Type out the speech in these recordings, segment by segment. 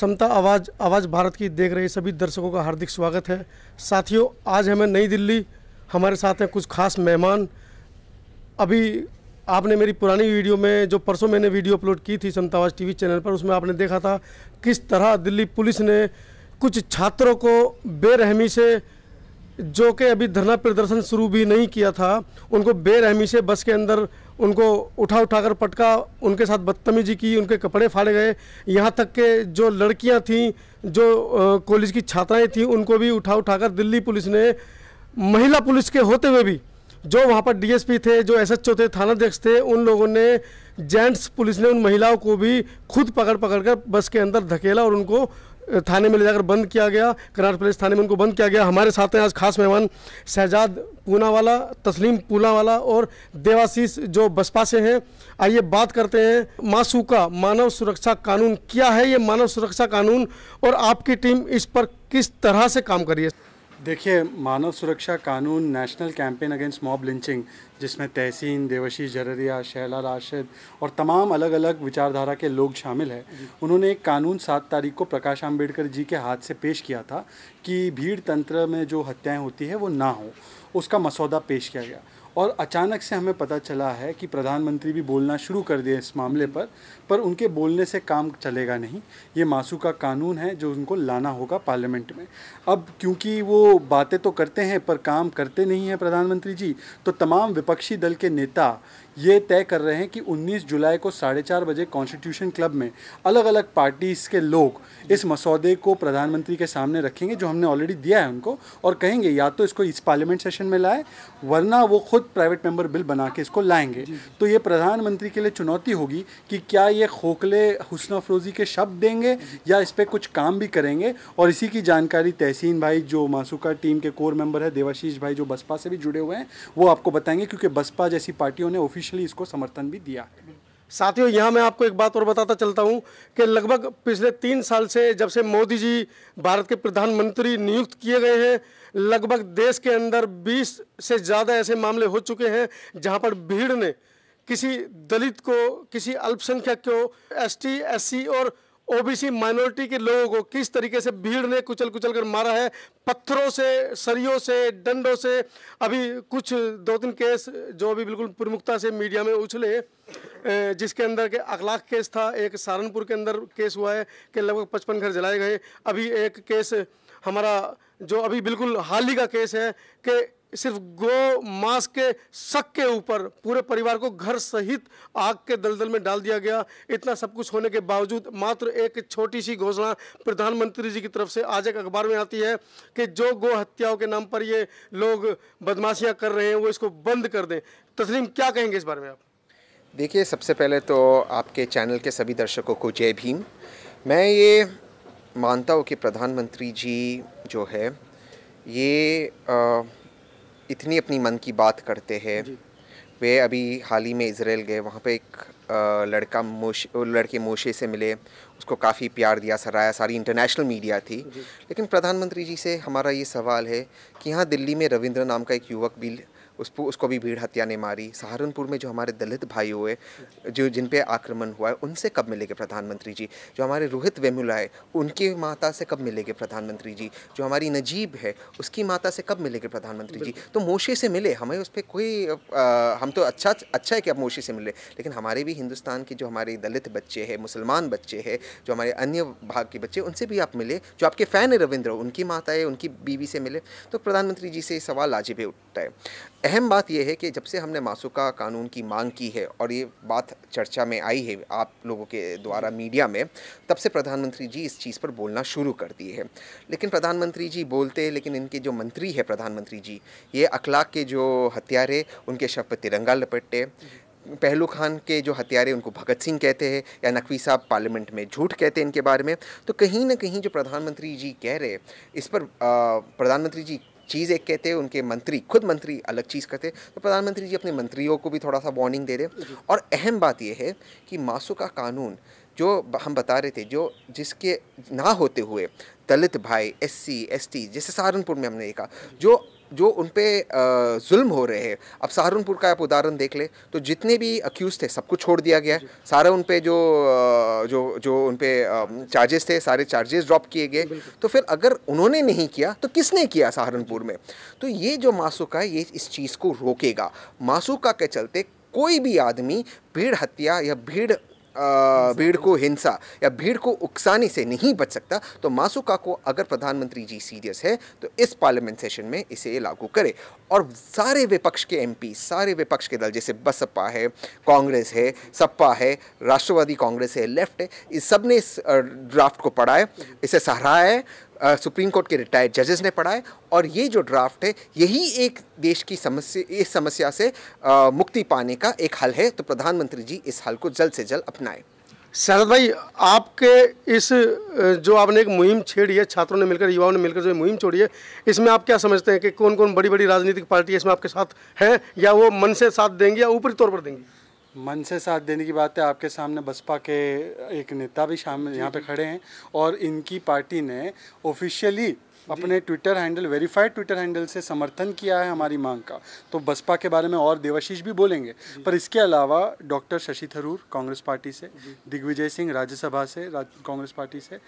समता आवाज़ आवाज़ भारत की देख रहे सभी दर्शकों का हार्दिक स्वागत है साथियों आज हमें नई दिल्ली हमारे साथ हैं कुछ खास मेहमान अभी आपने मेरी पुरानी वीडियो में जो परसों मैंने वीडियो अपलोड की थी समता आवाज़ टी चैनल पर उसमें आपने देखा था किस तरह दिल्ली पुलिस ने कुछ छात्रों को बेरहमी से जो कि अभी धरना प्रदर्शन शुरू भी नहीं किया था उनको बेरहमी से बस के अंदर उनको उठा उठा कर पटका उनके साथ बदतमीजी की उनके कपड़े फाड़े गए यहाँ तक के जो लड़कियाँ थीं जो कॉलेज की छात्राएँ थीं उनको भी उठा उठा कर दिल्ली पुलिस ने महिला पुलिस के होते हुए भी जो वहाँ पर डीएसपी थे जो एसएचओ थे थानाध्यक्ष थे उन लोगों ने जेंट्स पुलिस ने उन महिलाओं को भी खुद पकड़ पकड़ कर बस के अंदर धकेला और उनको थाने में ले जाकर बंद किया गया करार पुलिस थाने में उनको बंद किया गया हमारे साथ हैं आज खास मेहमान शहजाद पूनावाला तस्लीम पूनावाला और देवाशीष जो बसपा से हैं आइए बात करते हैं मासू का मानव सुरक्षा कानून क्या है ये मानव सुरक्षा कानून और आपकी टीम इस पर किस तरह से काम करिए है देखिए Manav Suraksha Kanoon national campaign against mob lynching जिसमें तहसीन देवशी जररिया शैला राशिद और तमाम अलग अलग विचारधारा के लोग शामिल हैं उन्होंने एक कानून सात तारीख को प्रकाश अम्बेडकर जी के हाथ से पेश किया था कि भीड़ तंत्र में जो हत्याएं होती है वो ना हो उसका मसौदा पेश किया गया और अचानक से हमें पता चला है कि प्रधानमंत्री भी बोलना शुरू कर दिए इस मामले पर पर उनके बोलने से काम चलेगा नहीं ये मासू का कानून है जो उनको लाना होगा पार्लियामेंट में अब क्योंकि वो बातें तो करते हैं पर काम करते नहीं हैं प्रधानमंत्री जी तो तमाम विपक्षी दल के नेता ये तय कर रहे हैं कि 19 जुलाई को साढ़े चार बजे कॉन्स्टिट्यूशन क्लब में अलग अलग पार्टीज़ के लोग इस मसौदे को प्रधानमंत्री के सामने रखेंगे जो हमने ऑलरेडी दिया है उनको और कहेंगे या तो इसको इस पार्लियामेंट सेशन में लाए वरना वो खुद प्राइवेट मेंबर बिल बना के इसको लाएंगे तो ये प्रधानमंत्री के लिए चुनौती होगी कि क्या ये खोखले हुसन अफरोज़ी के शब्द देंगे या इस पर कुछ काम भी करेंगे और इसी की जानकारी तहसीन भाई जो मासूका टीम के कोर मेंबर है देवाशीष भाई जो बसपा से भी जुड़े हुए हैं वो आपको बताएंगे क्योंकि बसपा जैसी पार्टियों ने ऑफिस ऑफिशियली इसको समर्थन भी दिया है साथियों यहाँ मैं आपको एक बात और बताता चलता हूँ कि लगभग पिछले तीन साल से जब से मोदी जी भारत के प्रधानमंत्री नियुक्त किए गए हैं लगभग देश के अंदर 20 से ज़्यादा ऐसे मामले हो चुके हैं जहाँ पर भीड़ ने किसी दलित को किसी अल्पसंख्यक को एसटी एससी और ओबीसी माइनॉरिटी के लोगों को किस तरीके से भीड़ ने कुचल कुचल कर मारा है पत्थरों से सरियों से डंडों से अभी कुछ दो तीन केस जो अभी बिल्कुल प्रमुखता से मीडिया में उछले जिसके अंदर के अखलाक केस था एक सहारनपुर के अंदर केस हुआ है कि लगभग पचपन घर जलाए गए अभी एक केस हमारा जो अभी बिल्कुल हाल ही का केस है कि सिर्फ गो मांस के शक के ऊपर पूरे परिवार को घर सहित आग के दलदल में डाल दिया गया इतना सब कुछ होने के बावजूद मात्र एक छोटी सी घोषणा प्रधानमंत्री जी की तरफ से आज एक अखबार में आती है कि जो गो हत्याओं के नाम पर ये लोग बदमाशियां कर रहे हैं वो इसको बंद कर दें तस्लीम क्या कहेंगे इस बारे में आप देखिए सबसे पहले तो आपके चैनल के सभी दर्शकों को जय भीम मैं ये मानता हूँ कि प्रधानमंत्री जी जो है ये आ, इतनी अपनी मन की बात करते हैं वे अभी हाल ही में इसराइल गए वहाँ पे एक लड़का मोशे लड़के मोशे से मिले उसको काफ़ी प्यार दिया सराया सारी इंटरनेशनल मीडिया थी लेकिन प्रधानमंत्री जी से हमारा ये सवाल है कि यहाँ दिल्ली में रविंद्र नाम का एक युवक भी उस उसको भी भीड़ हत्या ने मारी सहारनपुर में जो हमारे दलित भाई हुए जो जिन पे आक्रमण हुआ है उनसे कब मिलेंगे प्रधानमंत्री जी जो हमारे रोहित वेमुला है उनकी माता से कब मिलेंगे प्रधानमंत्री जी जो हमारी नजीब है उसकी माता से कब मिलेंगे प्रधानमंत्री जी तो मोशी से मिले हमें उस पर कोई आ, हम तो अच्छा अच्छा है कि आप मोशी से मिले लेकिन हमारे भी हिंदुस्तान के जो हमारे दलित बच्चे हैं मुसलमान बच्चे हैं जो हमारे अन्य भाग के बच्चे उनसे भी आप मिले जो आपके फ़ैन है रविंद्र उनकी माता है उनकी बीवी से मिले तो प्रधानमंत्री जी से सवाल आज भी उठता है अहम बात यह है कि जब से हमने मासूका कानून की मांग की है और ये बात चर्चा में आई है आप लोगों के द्वारा मीडिया में तब से प्रधानमंत्री जी इस चीज़ पर बोलना शुरू कर दिए हैं लेकिन प्रधानमंत्री जी बोलते लेकिन इनके जो मंत्री है प्रधानमंत्री जी ये अखलाक के जो हत्यारे उनके शव पर तिरंगा लपेटे पहलू खान के जो हत्यारे उनको भगत सिंह कहते हैं या नकवी साहब पार्लियामेंट में झूठ कहते हैं इनके बारे में तो कहीं ना कहीं जो प्रधानमंत्री जी कह रहे इस पर प्रधानमंत्री जी चीज़ एक कहते हैं उनके मंत्री खुद मंत्री अलग चीज़ कहते हैं तो प्रधानमंत्री जी अपने मंत्रियों को भी थोड़ा सा वार्निंग दे रहे और अहम बात यह है कि मासू का कानून जो हम बता रहे थे जो जिसके ना होते हुए दलित भाई एससी एसटी जैसे सहारनपुर में हमने देखा जो जो उन पर जुल्म हो रहे हैं अब सहारनपुर का आप उदाहरण देख ले तो जितने भी अक्यूज़ थे सबको छोड़ दिया गया सारा उन पर जो जो जो उन पर चार्जेस थे सारे चार्जेस ड्रॉप किए गए तो फिर अगर उन्होंने नहीं किया तो किसने किया सहारनपुर में तो ये जो मासूका है ये इस चीज़ को रोकेगा मासूका के चलते कोई भी आदमी भीड़ हत्या या भीड़ भीड़ को हिंसा या भीड़ को उकसाने से नहीं बच सकता तो मासूका को अगर प्रधानमंत्री जी सीरियस है तो इस पार्लियामेंट सेशन में इसे लागू करे और सारे विपक्ष के एमपी सारे विपक्ष के दल जैसे बसपा है कांग्रेस है सपा है राष्ट्रवादी कांग्रेस है लेफ्ट है इस सब ने इस ड्राफ्ट को पढ़ा है इसे सराहा है सुप्रीम कोर्ट के रिटायर्ड जजेस ने पढ़ा है और ये जो ड्राफ्ट है यही एक देश की समस्या इस समस्या से आ, मुक्ति पाने का एक हल है तो प्रधानमंत्री जी इस हल को जल्द से जल्द अपनाएं शरद भाई आपके इस जो आपने एक मुहिम छेड़ी है छात्रों ने मिलकर युवाओं ने मिलकर जो मुहिम छोड़ी है इसमें आप क्या समझते हैं कि कौन कौन बड़ी बड़ी राजनीतिक पार्टी इसमें आपके साथ हैं या वो मन से साथ देंगी या ऊपरी तौर पर देंगी मन से साथ देने की बात है आपके सामने बसपा के एक नेता भी शामिल यहाँ पे खड़े हैं और इनकी पार्टी ने ऑफिशियली अपने Twitter handle verified Twitter handle से समर्थन किया है हमारी मांग का तो बसपा के बारे में और देवाशीष भी बोलेंगे पर इसके अलावा डॉक्टर शशि थरूर कांग्रेस पार्टी से दिग्विजय सिंह राज्यसभा से राज, कांग्रेस पार्टी से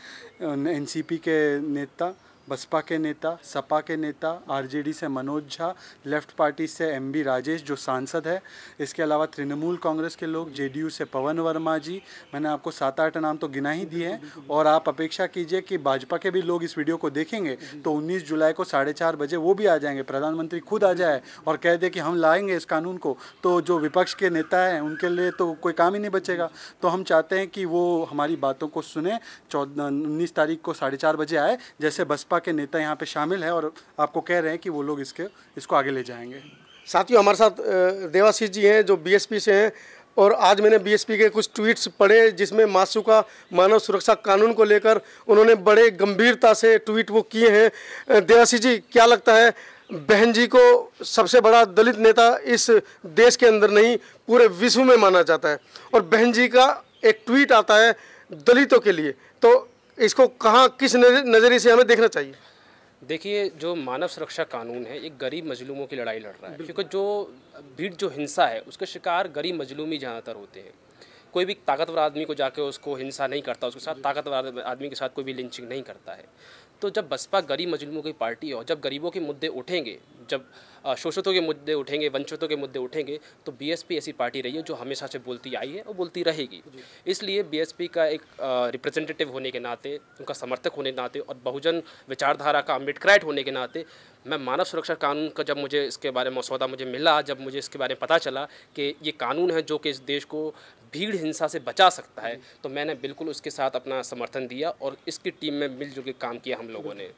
एनसीपी के नेता बसपा के नेता सपा के नेता आरजेडी से मनोज झा लेफ्ट पार्टी से एमबी राजेश जो सांसद है इसके अलावा तृणमूल कांग्रेस के लोग जेडीयू से पवन वर्मा जी मैंने आपको सात आठ नाम तो गिना ही दिए हैं और आप अपेक्षा कीजिए कि भाजपा के भी लोग इस वीडियो को देखेंगे तो उन्नीस जुलाई को साढ़े चार बजे वो भी आ जाएंगे प्रधानमंत्री खुद आ जाए और कह दे कि हम लाएंगे इस कानून को तो जो विपक्ष के नेता हैं उनके लिए तो कोई काम ही नहीं बचेगा तो हम चाहते हैं कि वो हमारी बातों को सुने चौदह उन्नीस तारीख को साढ़े चार बजे आए जैसे बसपा भाजपा के नेता यहाँ पे शामिल हैं और आपको कह रहे हैं कि वो लोग इसके इसको आगे ले जाएंगे साथियों हमारे साथ देवाशीष जी हैं जो बीएसपी से हैं और आज मैंने बीएसपी के कुछ ट्वीट्स पढ़े जिसमें मासू का मानव सुरक्षा कानून को लेकर उन्होंने बड़े गंभीरता से ट्वीट वो किए हैं देवाशीष जी क्या लगता है बहन जी को सबसे बड़ा दलित नेता इस देश के अंदर नहीं पूरे विश्व में माना जाता है और बहन जी का एक ट्वीट आता है दलितों के लिए तो इसको कहाँ किस नज़रिए से हमें देखना चाहिए देखिए जो मानव सुरक्षा कानून है ये गरीब मजलूमों की लड़ाई लड़ रहा है क्योंकि जो भीड़ जो हिंसा है उसके शिकार गरीब मजलूम ही ज़्यादातर होते हैं कोई भी ताकतवर आदमी को जाके उसको हिंसा नहीं करता उसके साथ ताकतवर आदमी के साथ कोई भी लिंचिंग नहीं करता है तो जब बसपा गरीब मजलूमों की पार्टी हो जब गरीबों के मुद्दे उठेंगे जब शोषितों के मुद्दे उठेंगे वंचितों के मुद्दे उठेंगे तो बीएसपी ऐसी पार्टी रही है जो हमेशा से बोलती आई है और बोलती रहेगी इसलिए बीएसपी का एक रिप्रेजेंटेटिव होने के नाते उनका समर्थक होने के नाते और बहुजन विचारधारा का अम्बेडक्राइट होने के नाते मैं मानव सुरक्षा कानून का जब मुझे इसके बारे में मसौदा मुझे मिला जब मुझे इसके बारे में पता चला कि ये कानून है जो कि इस देश को भीड़ हिंसा से बचा सकता है तो मैंने बिल्कुल उसके साथ अपना समर्थन दिया और इसकी टीम में मिलजुल के काम किया हम लोगों ने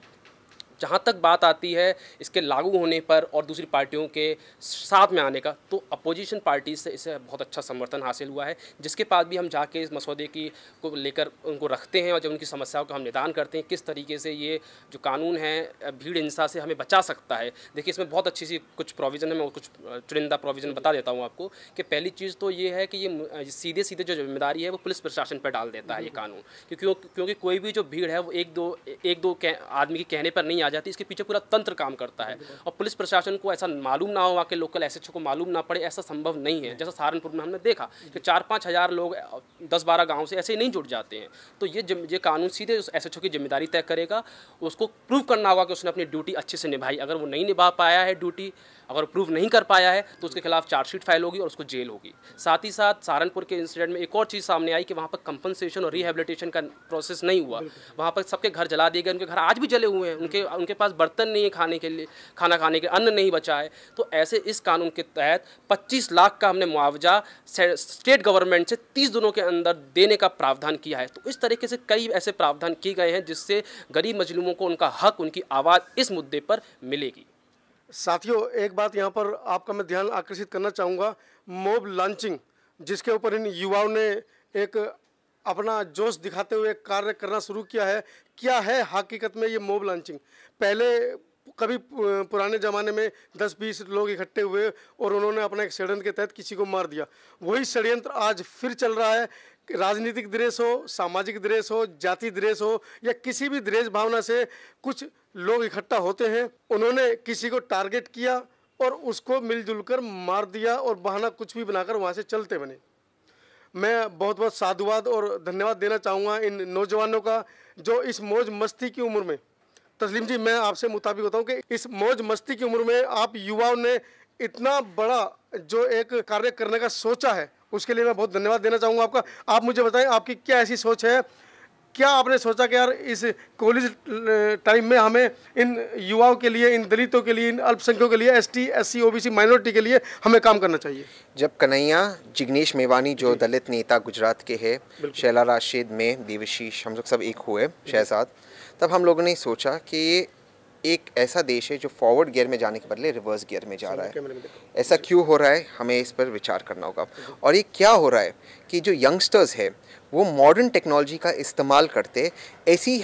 जहाँ तक बात आती है इसके लागू होने पर और दूसरी पार्टियों के साथ में आने का तो अपोजिशन पार्टी से इसे बहुत अच्छा समर्थन हासिल हुआ है जिसके बाद भी हम जाके इस मसौदे की को लेकर उनको रखते हैं और जब उनकी समस्याओं का हम निदान करते हैं किस तरीके से ये जो कानून है भीड़ हिंसा से हमें बचा सकता है देखिए इसमें बहुत अच्छी सी कुछ प्रोविज़न है मैं कुछ चुनिंदा प्रोविज़न बता देता हूँ आपको कि पहली चीज़ तो ये है कि ये सीधे सीधे जो जिम्मेदारी है वो पुलिस प्रशासन पर डाल देता है ये कानून क्योंकि क्योंकि कोई भी जो भीड़ है वो एक दो एक दो आदमी के कहने पर नहीं आ जाती इसके पीछे पूरा तंत्र काम करता है और पुलिस प्रशासन को ऐसा मालूम ना हो के लोकल एस को मालूम ना पड़े ऐसा संभव नहीं है जैसा सहारनपुर में हमने देखा कि चार पाँच हज़ार लोग दस बारह गाँव से ऐसे ही नहीं जुड़ जाते हैं तो ये ये कानून सीधे उस एस की जिम्मेदारी तय करेगा उसको प्रूव करना होगा कि उसने अपनी ड्यूटी अच्छे से निभाई अगर वो नहीं निभा पाया है ड्यूटी अगर प्रूव नहीं कर पाया है तो उसके खिलाफ चार्जशीट फाइल होगी और उसको जेल होगी साथ ही साथ सहारनपुर के इंसिडेंट में एक और चीज़ सामने आई कि वहाँ पर कंपनसेशन और रिहेबिलिटेशन का प्रोसेस नहीं हुआ वहाँ पर सबके घर जला दिए गए उनके घर आज भी जले हुए हैं उनके उनके पास बर्तन नहीं है खाने के लिए खाना खाने के अन्न नहीं बचा है तो ऐसे इस कानून के तहत 25 लाख का हमने मुआवजा स्टेट गवर्नमेंट से 30 दिनों के अंदर देने का प्रावधान किया है तो इस तरीके से कई ऐसे प्रावधान किए गए हैं जिससे गरीब मजलूमों को उनका हक उनकी आवाज़ इस मुद्दे पर मिलेगी साथियों एक बात यहाँ पर आपका मैं ध्यान आकर्षित करना चाहूँगा मोब लॉन्चिंग जिसके ऊपर इन युवाओं ने एक अपना जोश दिखाते हुए कार्य करना शुरू किया है क्या है हकीकत में ये मोब लॉन्चिंग पहले कभी पुराने ज़माने में 10-20 लोग इकट्ठे हुए और उन्होंने अपना एक षडयंत्र के तहत किसी को मार दिया वही षडयंत्र आज फिर चल रहा है राजनीतिक द्वेष हो सामाजिक द्वेष हो जाति द्वेष हो या किसी भी द्वेष भावना से कुछ लोग इकट्ठा होते हैं उन्होंने किसी को टारगेट किया और उसको मिलजुल कर मार दिया और बहाना कुछ भी बनाकर वहाँ से चलते बने मैं बहुत बहुत साधुवाद और धन्यवाद देना चाहूँगा इन नौजवानों का जो इस मौज मस्ती की उम्र में तस्लीम जी मैं आपसे मुताबिक होता हूँ कि इस मौज मस्ती की उम्र में आप युवाओं ने इतना बड़ा जो एक कार्य करने का सोचा है उसके लिए मैं बहुत धन्यवाद देना चाहूँगा आपका आप मुझे बताएं आपकी क्या ऐसी सोच है क्या आपने सोचा कि यार इस कॉलेज टाइम में हमें इन युवाओं के लिए इन दलितों के लिए इन अल्पसंख्यकों के लिए S T S C O B C minority के लिए हमें काम करना चाहिए जब कन्हैया जिग्नेश मेवानी जो दलित नेता गुजरात के है शैला राशिद में देवशीष हम लोग सब एक हुए शहजाद तब हम लोगों ने सोचा कि एक ऐसा देश है जो फॉरवर्ड गियर में जाने के बदले रिवर्स गियर में जा रहा है ऐसा क्यों हो रहा है हमें इस पर विचार करना होगा और ये क्या हो रहा है कि जो यंगस्टर्स है वो मॉडर्न टेक्नोलॉजी का इस्तेमाल करते ऐसी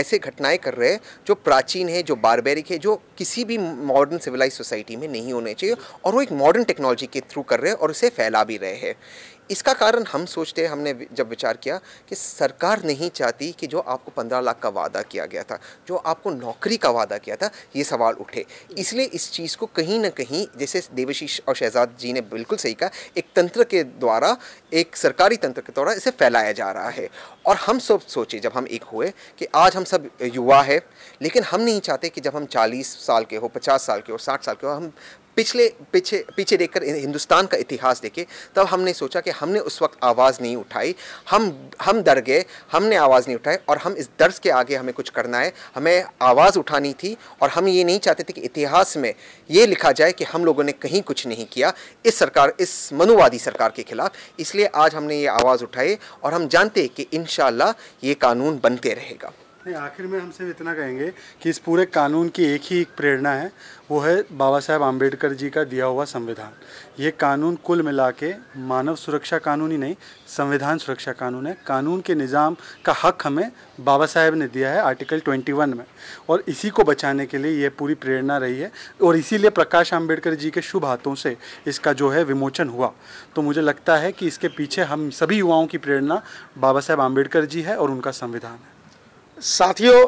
ऐसे घटनाएं कर रहे हैं जो प्राचीन है जो बारबेरिक है जो किसी भी मॉडर्न सिविलाइज सोसाइटी में नहीं होने चाहिए और वो एक मॉडर्न टेक्नोलॉजी के थ्रू कर रहे हैं और उसे फैला भी रहे हैं इसका कारण हम सोचते हैं हमने जब विचार किया कि सरकार नहीं चाहती कि जो आपको पंद्रह लाख का वादा किया गया था जो आपको नौकरी का वादा किया था ये सवाल उठे इसलिए इस चीज़ को कहीं ना कहीं जैसे देवशीष और शहजाद जी ने बिल्कुल सही कहा एक तंत्र के द्वारा एक सरकारी तंत्र के द्वारा इसे फैलाया जा रहा है और हम सब सोचे जब हम एक हुए कि आज हम सब युवा है लेकिन हम नहीं चाहते कि जब हम चालीस साल के हो पचास साल के हो साठ साल के हो हम पिछले पीछे पीछे देखकर हिंदुस्तान का इतिहास देखे तब हमने सोचा कि हमने उस वक्त आवाज़ नहीं उठाई हम हम डर गए हमने आवाज़ नहीं उठाई और हम इस दर्ज के आगे हमें कुछ करना है हमें आवाज़ उठानी थी और हम ये नहीं चाहते थे कि इतिहास में ये लिखा जाए कि हम लोगों ने कहीं कुछ नहीं किया इस सरकार इस मनुवादी सरकार के खिलाफ इसलिए आज हमने ये आवाज़ उठाई और हम जानते हैं कि इन ये कानून बनते रहेगा नहीं आखिर में हम सिर्फ इतना कहेंगे कि इस पूरे कानून की एक ही एक प्रेरणा है वो है बाबा साहेब आम्बेडकर जी का दिया हुआ संविधान ये कानून कुल मिला के मानव सुरक्षा कानून ही नहीं संविधान सुरक्षा कानून है कानून के निज़ाम का हक हमें बाबा साहेब ने दिया है आर्टिकल 21 में और इसी को बचाने के लिए ये पूरी प्रेरणा रही है और इसीलिए प्रकाश आम्बेडकर जी के शुभ हाथों से इसका जो है विमोचन हुआ तो मुझे लगता है कि इसके पीछे हम सभी युवाओं की प्रेरणा बाबा साहेब आम्बेडकर जी है और उनका संविधान है साथियों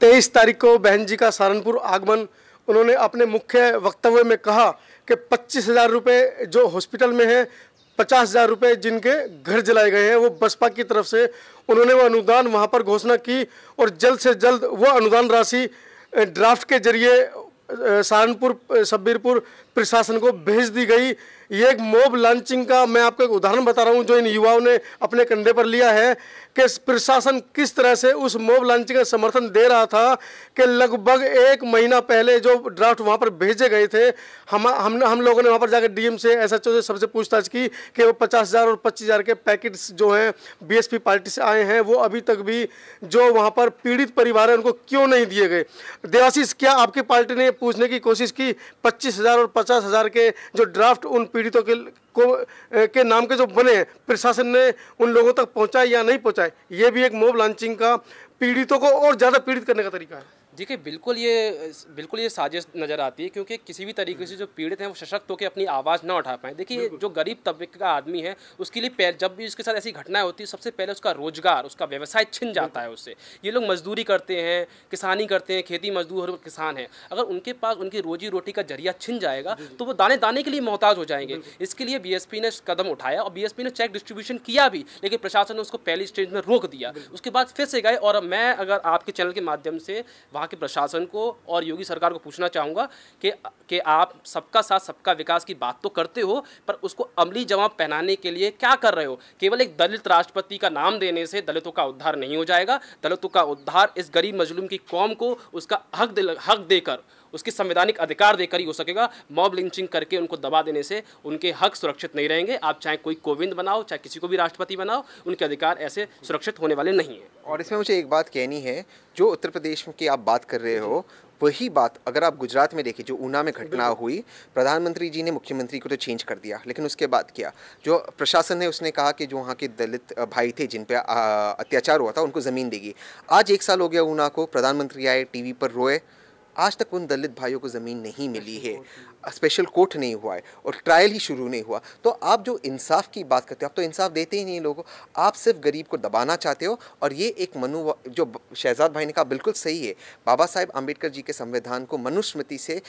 तेईस तारीख को बहन जी का सहारनपुर आगमन उन्होंने अपने मुख्य वक्तव्य में कहा कि पच्चीस हज़ार रुपये जो हॉस्पिटल में हैं पचास हज़ार रुपये जिनके घर जलाए गए हैं वो बसपा की तरफ से उन्होंने वो अनुदान वहाँ पर घोषणा की और जल्द से जल्द वो अनुदान राशि ड्राफ्ट के जरिए सहारनपुर शब्बीरपुर प्रशासन को भेज दी गई ये एक मोब लॉन्चिंग का मैं आपको एक उदाहरण बता रहा हूँ जो इन युवाओं ने अपने कंधे पर लिया है कि प्रशासन किस तरह से उस मोब लॉन्चिंग का समर्थन दे रहा था कि लगभग एक महीना पहले जो ड्राफ्ट वहाँ पर भेजे गए थे हम हम हम लोगों ने वहाँ पर जाकर डीएम से एस एच ओ से सबसे पूछताछ की कि वो पचास हज़ार और पच्चीस हज़ार के पैकेट्स जो हैं बीएसपी पार्टी से आए हैं वो अभी तक भी जो वहाँ पर पीड़ित परिवार हैं उनको क्यों नहीं दिए गए देवाशीष क्या आपकी पार्टी ने पूछने की कोशिश की पच्चीस हज़ार और पचास हज़ार के जो ड्राफ्ट उन पीड़ितों के को के नाम के जो बने हैं प्रशासन ने उन लोगों तक पहुँचाए या नहीं पहुँचाए ये भी एक मोब लॉन्चिंग का पीड़ितों को और ज़्यादा पीड़ित करने का तरीका है देखिए बिल्कुल ये बिल्कुल ये साजिश नज़र आती है क्योंकि किसी भी तरीके से जो पीड़ित हैं वो सशक्त होकर अपनी आवाज़ ना उठा पाएँ देखिए जो गरीब तबके का आदमी है उसके लिए पहले जब भी उसके साथ ऐसी घटनाएं होती है सबसे पहले उसका रोजगार उसका व्यवसाय छिन जाता है उससे ये लोग मजदूरी करते हैं किसानी करते हैं खेती मजदूर किसान हैं अगर उनके पास उनकी रोजी रोटी का जरिया छिन जाएगा तो वो दाने दाने के लिए मोहताज हो जाएंगे इसके लिए बी ने कदम उठाया और बी ने चेक डिस्ट्रीब्यूशन किया भी लेकिन प्रशासन ने उसको पहली स्टेज में रोक दिया उसके बाद फिर से गए और मैं अगर आपके चैनल के माध्यम से वहाँ वहाँ के प्रशासन को और योगी सरकार को पूछना चाहूँगा कि कि आप सबका साथ सबका विकास की बात तो करते हो पर उसको अमली जवाब पहनाने के लिए क्या कर रहे हो केवल एक दलित राष्ट्रपति का नाम देने से दलितों का उद्धार नहीं हो जाएगा दलितों का उद्धार इस गरीब मजलूम की कौम को उसका हक हक देकर उसकी संवैधानिक अधिकार देकर ही हो सकेगा मॉब लिंचिंग करके उनको दबा देने से उनके हक सुरक्षित नहीं रहेंगे आप चाहे कोई कोविंद बनाओ चाहे किसी को भी राष्ट्रपति बनाओ उनके अधिकार ऐसे सुरक्षित होने वाले नहीं हैं और इसमें मुझे एक बात कहनी है जो उत्तर प्रदेश की आप बात कर रहे हो वही बात अगर आप गुजरात में देखिए जो ऊना में घटना हुई प्रधानमंत्री जी ने मुख्यमंत्री को तो चेंज कर दिया लेकिन उसके बाद क्या जो प्रशासन है उसने कहा कि जो वहाँ के दलित भाई थे जिन पर अत्याचार हुआ था उनको ज़मीन देगी आज एक साल हो गया ऊना को प्रधानमंत्री आए टीवी पर रोए आज तक उन दलित भाइयों को ज़मीन नहीं मिली है स्पेशल कोर्ट नहीं हुआ है और ट्रायल ही शुरू नहीं हुआ तो आप जो इंसाफ की बात करते हो आप तो इंसाफ देते ही नहीं लोगों आप सिर्फ गरीब को दबाना चाहते हो और ये एक मनु जो शहजाद भाई ने कहा बिल्कुल सही है बाबा साहेब अम्बेडकर जी के संविधान को मनुस्मृति से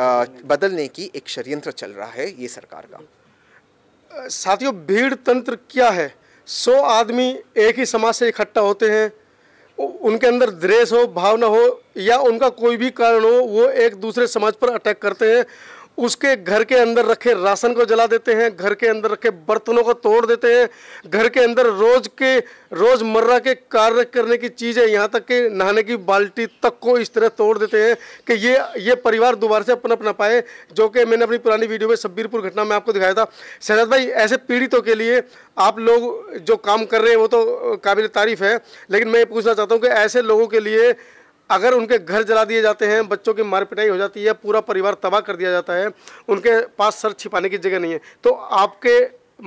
आ, बदलने की एक षडयंत्र चल रहा है ये सरकार का साथियों भीड़ तंत्र क्या है सौ आदमी एक ही समाज से इकट्ठा होते हैं उनके अंदर द्रेस हो भावना हो या उनका कोई भी कारण हो वो एक दूसरे समाज पर अटैक करते हैं उसके घर के अंदर रखे राशन को जला देते हैं घर के अंदर रखे बर्तनों को तोड़ देते हैं घर के अंदर रोज के रोज़मर्रा के कार्य करने की चीज़ें यहाँ तक कि नहाने की बाल्टी तक को इस तरह तोड़ देते हैं कि ये ये परिवार दोबारा से अपना अपना पाए जो कि मैंने अपनी पुरानी वीडियो में शब्बीरपुर घटना में आपको दिखाया था शहजाद भाई ऐसे पीड़ितों के लिए आप लोग जो काम कर रहे हैं वो तो काबिल तारीफ़ है लेकिन मैं ये पूछना चाहता हूँ कि ऐसे लोगों के लिए अगर उनके घर जला दिए जाते हैं बच्चों की मार पिटाई हो जाती है पूरा परिवार तबाह कर दिया जाता है उनके पास सर छिपाने की जगह नहीं है तो आपके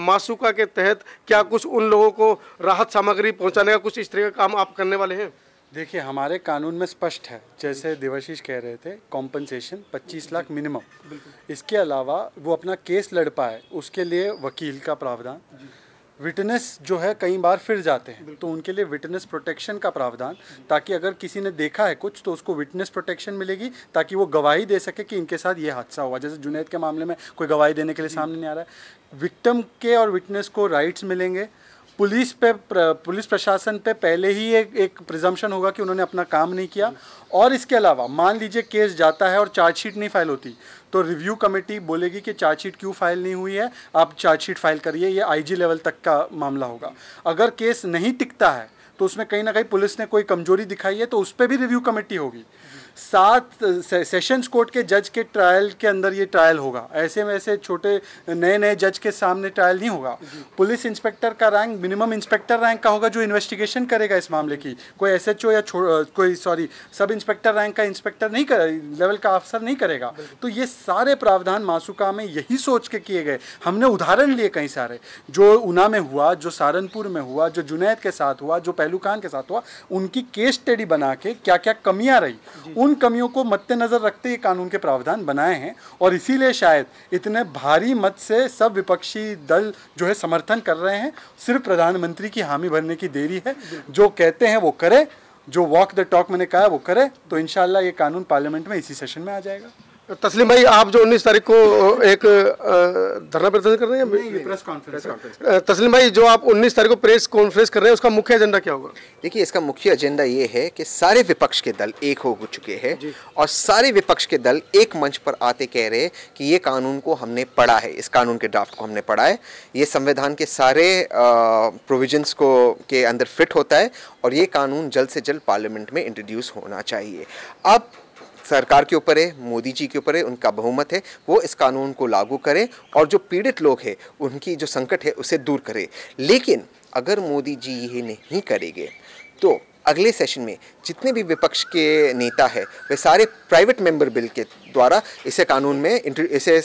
मासूका के तहत क्या कुछ उन लोगों को राहत सामग्री पहुंचाने का कुछ इस तरह का काम आप करने वाले हैं देखिए हमारे कानून में स्पष्ट है जैसे देवाशीष कह रहे थे कॉम्पनसेशन 25 लाख मिनिमम इसके अलावा वो अपना केस लड़ पाए उसके लिए वकील का प्रावधान विटनेस जो है कई बार फिर जाते हैं तो उनके लिए विटनेस प्रोटेक्शन का प्रावधान ताकि अगर किसी ने देखा है कुछ तो उसको विटनेस प्रोटेक्शन मिलेगी ताकि वो गवाही दे सके कि इनके साथ ये हादसा हुआ जैसे जुनेद के मामले में कोई गवाही देने के लिए सामने नहीं आ रहा है विक्टम के और विटनेस को राइट्स मिलेंगे पुलिस पे पुलिस प्रशासन पे पहले ही एक एक प्रिजम्पन होगा कि उन्होंने अपना काम नहीं किया और इसके अलावा मान लीजिए केस जाता है और चार्जशीट नहीं फाइल होती तो रिव्यू कमेटी बोलेगी कि चार्जशीट क्यों फाइल नहीं हुई है आप चार्जशीट फाइल करिए ये आईजी लेवल तक का मामला होगा अगर केस नहीं टिकता है तो उसमें कहीं ना कहीं पुलिस ने कोई कमजोरी दिखाई है तो उस पर भी रिव्यू कमेटी होगी सात सेशंस कोर्ट के जज के ट्रायल के अंदर ये ट्रायल होगा ऐसे में ऐसे छोटे नए नए जज के सामने ट्रायल नहीं होगा पुलिस इंस्पेक्टर का रैंक मिनिमम इंस्पेक्टर रैंक का होगा जो इन्वेस्टिगेशन करेगा इस मामले की कोई एस या कोई सॉरी सब इंस्पेक्टर रैंक का इंस्पेक्टर नहीं कर लेवल का अफसर नहीं करेगा तो ये सारे प्रावधान मासुका में यही सोच के किए गए हमने उदाहरण लिए कई सारे जो ऊना में हुआ जो सहारनपुर में हुआ जो जुनैद के साथ हुआ जो पहलू खान के साथ हुआ उनकी केस स्टडी बना के क्या क्या कमियाँ रही उन उन कमियों को मद्देनज़र रखते ये कानून के प्रावधान बनाए हैं और इसीलिए शायद इतने भारी मत से सब विपक्षी दल जो है समर्थन कर रहे हैं सिर्फ प्रधानमंत्री की हामी भरने की देरी है जो कहते हैं वो करें जो वॉक द टॉक मैंने कहा वो करें तो इन ये कानून पार्लियामेंट में इसी सेशन में आ जाएगा तस्लीम भाई आप जो 19 तारीख को एक धरना प्रदर्शन कर रहे हैं नहीं, नहीं, प्रेस कॉन्फ्रेंस तस्लीम भाई जो आप 19 तारीख को प्रेस कॉन्फ्रेंस कर रहे हैं उसका मुख्य एजेंडा क्या होगा देखिए इसका मुख्य एजेंडा ये है कि सारे विपक्ष के दल एक हो चुके हैं और सारे विपक्ष के दल एक मंच पर आते कह रहे हैं कि ये कानून को हमने पढ़ा है इस कानून के ड्राफ्ट को हमने पढ़ा है ये संविधान के सारे प्रोविजंस को के अंदर फिट होता है और ये कानून जल्द से जल्द पार्लियामेंट में इंट्रोड्यूस होना चाहिए अब सरकार के ऊपर है मोदी जी के ऊपर है उनका बहुमत है वो इस कानून को लागू करें और जो पीड़ित लोग हैं उनकी जो संकट है उसे दूर करें लेकिन अगर मोदी जी ये नहीं करेंगे तो अगले सेशन में जितने भी विपक्ष के नेता है वे सारे प्राइवेट मेंबर बिल के द्वारा इसे कानून में इसे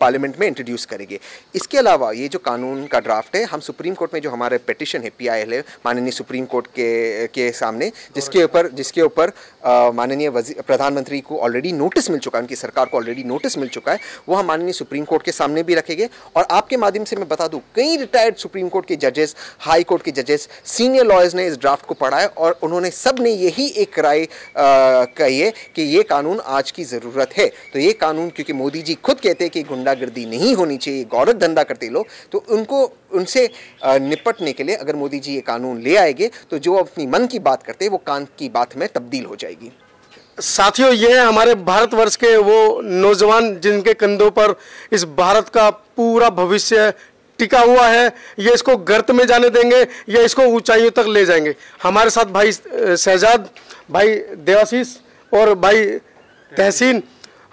पार्लियामेंट में इंट्रोड्यूस करेगी इसके अलावा ये जो कानून का ड्राफ्ट है हम सुप्रीम कोर्ट में जो हमारे पिटिशन है पी आई एल माननीय सुप्रीम कोर्ट के के सामने जिसके ऊपर जिसके ऊपर माननीय प्रधानमंत्री को ऑलरेडी नोटिस मिल चुका है उनकी सरकार को ऑलरेडी नोटिस मिल चुका है वो हम माननीय सुप्रीम कोर्ट के सामने भी रखेंगे और आपके माध्यम से मैं बता दूँ कई रिटायर्ड सुप्रीम कोर्ट के जजेस हाई कोर्ट के जजेस सीनियर लॉयर्स ने इस ड्राफ्ट को पढ़ा है और उन्होंने सब ने यही एक राय कही है कि ये कानून आज की ज़रूरत है है तो ये कानून क्योंकि मोदी जी खुद कहते हैं कि गुंडागर्दी नहीं होनी चाहिए गौरत धंधा करते लोग तो उनको उनसे निपटने के लिए अगर मोदी जी ये कानून ले आएंगे तो जो अपनी मन की बात करते हैं वो कान की बात में तब्दील हो जाएगी साथियों ये है हमारे भारतवर्ष के वो नौजवान जिनके कंधों पर इस भारत का पूरा भविष्य टिका हुआ है ये इसको गर्त में जाने देंगे या इसको ऊंचाइयों तक ले जाएंगे हमारे साथ भाई शहजाद भाई देवाशीष और भाई तहसीन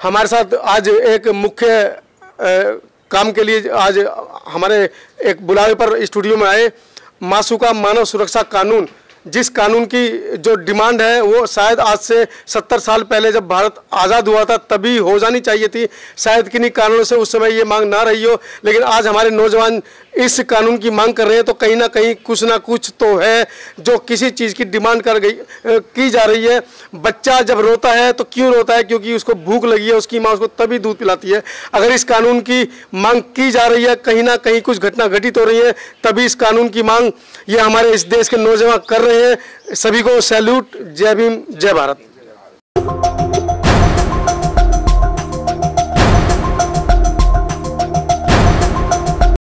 हमारे साथ आज एक मुख्य काम के लिए आज हमारे एक बुलावे पर स्टूडियो में आए मासू का मानव सुरक्षा कानून जिस कानून की जो डिमांड है वो शायद आज से सत्तर साल पहले जब भारत आज़ाद हुआ था तभी हो जानी चाहिए थी शायद किन्हीं कारणों से उस समय ये मांग ना रही हो लेकिन आज हमारे नौजवान इस कानून की मांग कर रहे हैं तो कहीं ना कहीं कुछ ना कुछ तो है जो किसी चीज़ की डिमांड कर गई की जा रही है बच्चा जब रोता है तो क्यों रोता है क्योंकि उसको भूख लगी है उसकी माँ उसको तभी दूध पिलाती है अगर इस कानून की मांग की जा रही है कहीं ना कहीं कुछ घटना घटित हो रही है तभी इस कानून की मांग ये हमारे इस देश के नौजवान कर रहे हैं सभी को सैल्यूट जय भीम जय भारत